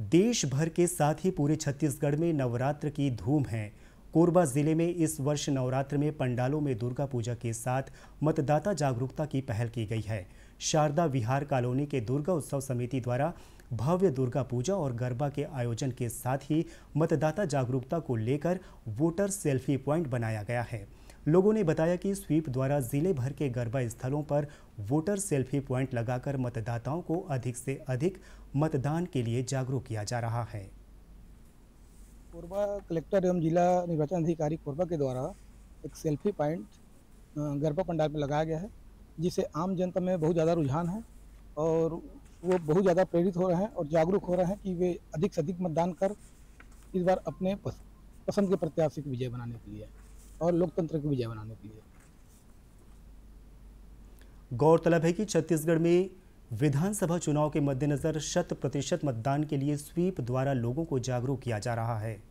देश भर के साथ ही पूरे छत्तीसगढ़ में नवरात्र की धूम है कोरबा जिले में इस वर्ष नवरात्र में पंडालों में दुर्गा पूजा के साथ मतदाता जागरूकता की पहल की गई है शारदा विहार कॉलोनी के दुर्गा उत्सव समिति द्वारा भव्य दुर्गा पूजा और गरबा के आयोजन के साथ ही मतदाता जागरूकता को लेकर वोटर सेल्फी पॉइंट बनाया गया है लोगों ने बताया कि स्वीप द्वारा जिले भर के गरबा स्थलों पर वोटर सेल्फी पॉइंट लगाकर मतदाताओं को अधिक से अधिक मतदान के लिए जागरूक किया जा रहा है कोरबा कलेक्टर एवं जिला निर्वाचन अधिकारी कोरबा के द्वारा एक सेल्फी पॉइंट गरबा पंडाल में लगाया गया है जिसे आम जनता में बहुत ज़्यादा रुझान है और वो बहुत ज़्यादा प्रेरित हो रहे हैं और जागरूक हो रहे हैं कि वे अधिक से अधिक मतदान कर इस बार अपने पसंद के प्रत्याशी को विजय बनाने के लिए और लोकतंत्र को विजय बनाने के लिए गौरतलब है कि छत्तीसगढ़ में विधानसभा चुनाव के मद्देनजर शत प्रतिशत मतदान के लिए स्वीप द्वारा लोगों को जागरूक किया जा रहा है